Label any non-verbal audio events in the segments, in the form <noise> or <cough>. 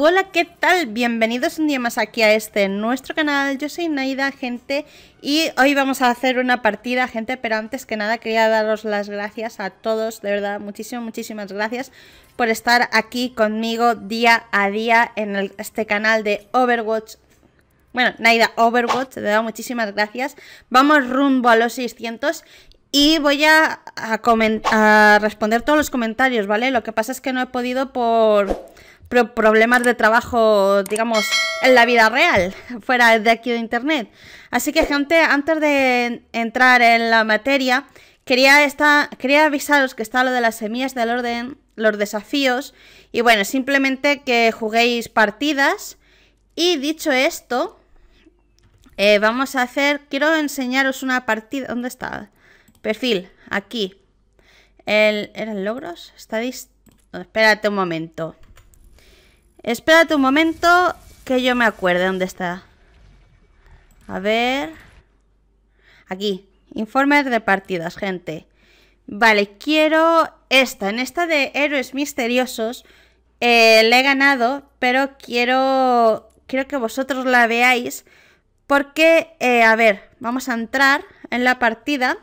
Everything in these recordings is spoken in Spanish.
Hola, ¿qué tal? Bienvenidos un día más aquí a este nuestro canal. Yo soy Naida, gente, y hoy vamos a hacer una partida, gente, pero antes que nada quería daros las gracias a todos, de verdad, muchísimas, muchísimas gracias por estar aquí conmigo día a día en este canal de Overwatch bueno, Naida Overwatch, de verdad, muchísimas gracias. Vamos rumbo a los 600 y voy a, responder todos los comentarios, ¿vale? Lo que pasa es que no he podido por problemas de trabajo, digamos, en la vida real, fuera de aquí de Internet. Así que gente, antes de entrar en la materia, quería, esta, quería avisaros que está lo de las semillas del orden, los desafíos, y bueno, simplemente que juguéis partidas. Y dicho esto, eh, vamos a hacer, quiero enseñaros una partida, ¿dónde está? Perfil, aquí. El, ¿Eran logros? Estadis... espérate un momento. Espérate un momento que yo me acuerde dónde está. A ver. Aquí. informe de partidas, gente. Vale, quiero esta. En esta de héroes misteriosos eh, le he ganado, pero quiero, quiero que vosotros la veáis. Porque, eh, a ver, vamos a entrar en la partida.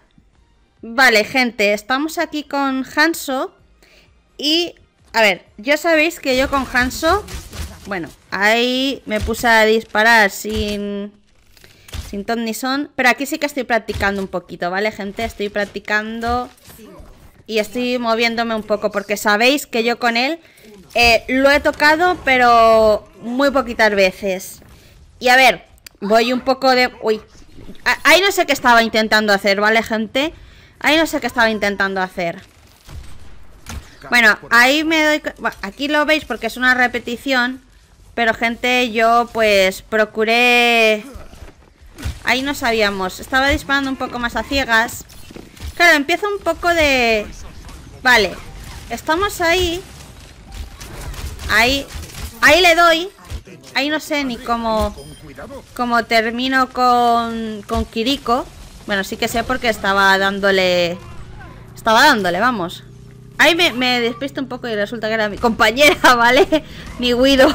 Vale, gente, estamos aquí con Hanso y a ver, ya sabéis que yo con Hanso... Bueno, ahí me puse a disparar sin... Sin ton ni son. Pero aquí sí que estoy practicando un poquito, ¿vale, gente? Estoy practicando... Y estoy moviéndome un poco, porque sabéis que yo con él eh, lo he tocado, pero muy poquitas veces. Y a ver, voy un poco de... Uy, ahí no sé qué estaba intentando hacer, ¿vale, gente? Ahí no sé qué estaba intentando hacer. Bueno, ahí me doy... aquí lo veis porque es una repetición. Pero gente, yo pues procuré... Ahí no sabíamos. Estaba disparando un poco más a ciegas. Claro, empieza un poco de... Vale. Estamos ahí. Ahí. Ahí le doy. Ahí no sé ni cómo... Cómo termino con... Con Kiriko. Bueno, sí que sé porque estaba dándole... Estaba dándole, vamos. Ahí me, me despisto un poco y resulta que era mi compañera, <laughs> ¿vale? Mi Guido.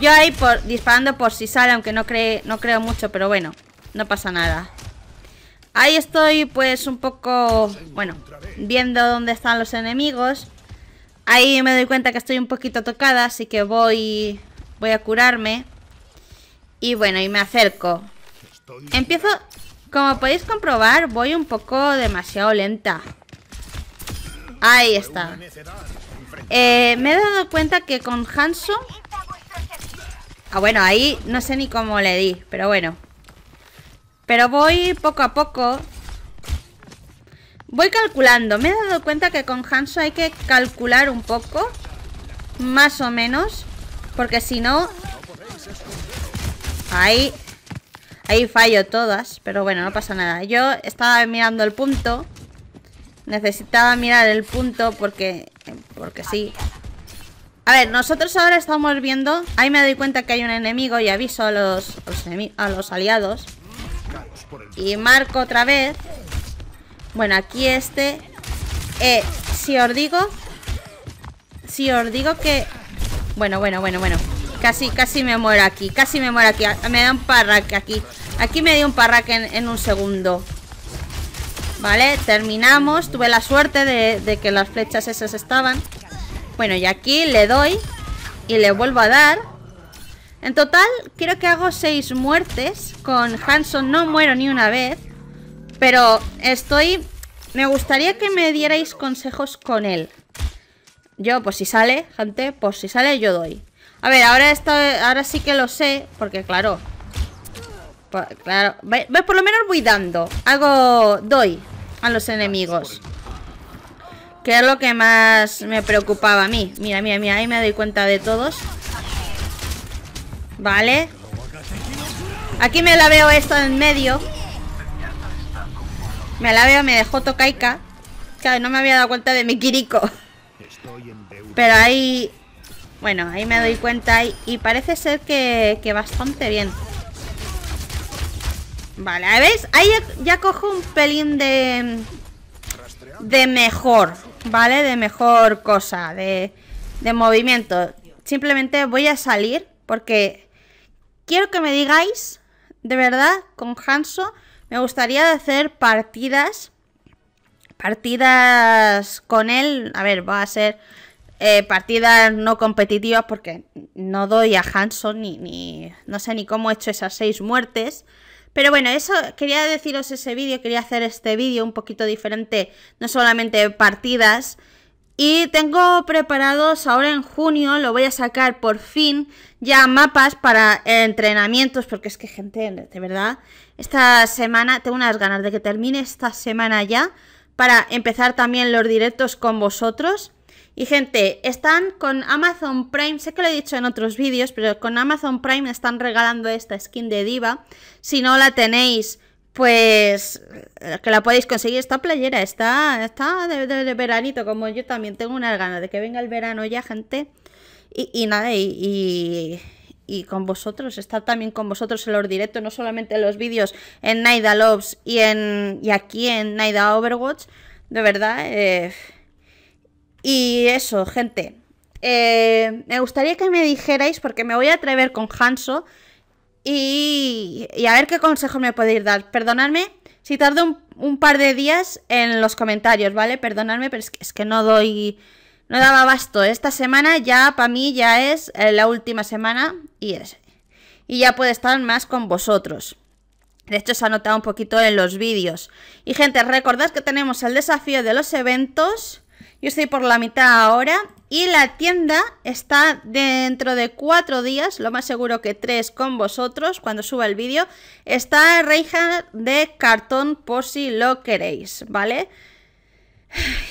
Yo ahí por, disparando por si sale, aunque no, cree, no creo mucho, pero bueno, no pasa nada. Ahí estoy pues un poco, bueno, viendo dónde están los enemigos. Ahí me doy cuenta que estoy un poquito tocada, así que voy, voy a curarme. Y bueno, y me acerco. Empiezo, como podéis comprobar, voy un poco demasiado lenta. Ahí está. Eh, me he dado cuenta que con Hanso... Ah, bueno, ahí no sé ni cómo le di, pero bueno. Pero voy poco a poco. Voy calculando. Me he dado cuenta que con Hanso hay que calcular un poco. Más o menos. Porque si no... Ahí... Ahí fallo todas. Pero bueno, no pasa nada. Yo estaba mirando el punto... Necesitaba mirar el punto porque... Porque sí. A ver, nosotros ahora estamos viendo... Ahí me doy cuenta que hay un enemigo y aviso a los, a los aliados. Y marco otra vez. Bueno, aquí este... Eh, si os digo... Si os digo que... Bueno, bueno, bueno, bueno. Casi, casi me muero aquí. Casi me muero aquí. Me da un parraque aquí. Aquí me dio un parraque en un segundo. Vale, terminamos. Tuve la suerte de, que las flechas esas estaban. Bueno, y aquí le doy y le vuelvo a dar. En total, creo que hago seis muertes. Con Hanson no muero ni una vez. Pero estoy... Me gustaría que me dierais consejos con él. Yo, pues si sale, gente, pues si sale yo doy. A ver, ahora esto, ahora sí que lo sé, porque claro... claro, por lo menos voy dando. Hago... doy a los enemigos. Que es lo que más me preocupaba a mí. Mira, mira, mira, ahí me doy cuenta de todos. Vale. Aquí me la veo esto en medio. Me la veo, me dejó tocaica Claro, no me había dado cuenta de mi Kiriko. Pero ahí... Bueno, ahí me doy cuenta y, parece ser que bastante bien. Vale, a ver, ahí ya cojo un pelín de... De mejor, ¿vale? De mejor cosa, de, movimiento. Simplemente voy a salir porque quiero que me digáis, de verdad, con Hanso, me gustaría hacer partidas. Partidas con él. A ver, va a ser eh, partidas no competitivas porque no doy a Hanso ni, ni... No sé ni cómo he hecho esas seis muertes. Pero bueno, eso quería deciros ese vídeo, quería hacer este vídeo un poquito diferente, no solamente partidas. Y tengo preparados ahora en junio, lo voy a sacar por fin, ya mapas para entrenamientos, porque es que gente, de verdad, esta semana tengo unas ganas de que termine esta semana ya, para empezar también los directos con vosotros. Y gente, están con Amazon Prime, sé que lo he dicho en otros vídeos, pero con Amazon Prime están regalando esta skin de diva. Si no la tenéis, pues eh, que la podéis conseguir. Esta playera está, está de, veranito, como yo también tengo una gana de que venga el verano ya, gente. Y, nada, y, con vosotros, estar también con vosotros en los directos, no solamente en los vídeos en Naida Loves y, en, y aquí en Naida Overwatch. De verdad, eh, y eso, gente. Eh, me gustaría que me dijerais, porque me voy a atrever con Hanso. Y, a ver qué consejo me podéis dar. Perdonadme si tardo un, par de días en los comentarios, ¿vale? Perdonadme, pero es que, no doy. No daba abasto. Esta semana ya, para mí, ya es eh, la última semana. Y es. Y ya puede estar más con vosotros. De hecho, se ha notado un poquito en los vídeos. Y gente, recordad que tenemos el desafío de los eventos yo estoy por la mitad ahora y la tienda está dentro de cuatro días, lo más seguro que tres con vosotros cuando suba el vídeo. Está reija de cartón por si lo queréis, ¿vale?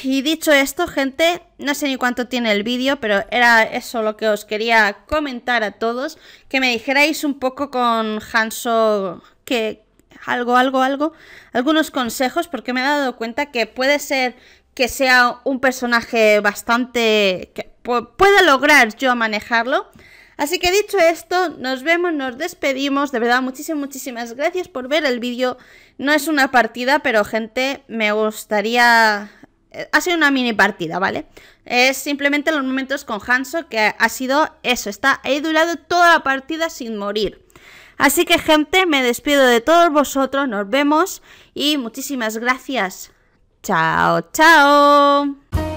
Y dicho esto, gente, no sé ni cuánto tiene el vídeo, pero era eso lo que os quería comentar a todos. Que me dijerais un poco con Hanso que algo, algo, algo, algunos consejos, porque me he dado cuenta que puede ser que sea un personaje bastante... que pueda lograr yo manejarlo. Así que dicho esto, nos vemos, nos despedimos. De verdad, muchísimas, muchísimas gracias por ver el vídeo. No es una partida, pero gente, me gustaría... Eh, ha sido una mini partida, ¿vale? Es simplemente los momentos con Hanso, que ha sido eso. Está, he durado toda la partida sin morir. Así que gente, me despido de todos vosotros, nos vemos y muchísimas gracias. Chao, chao.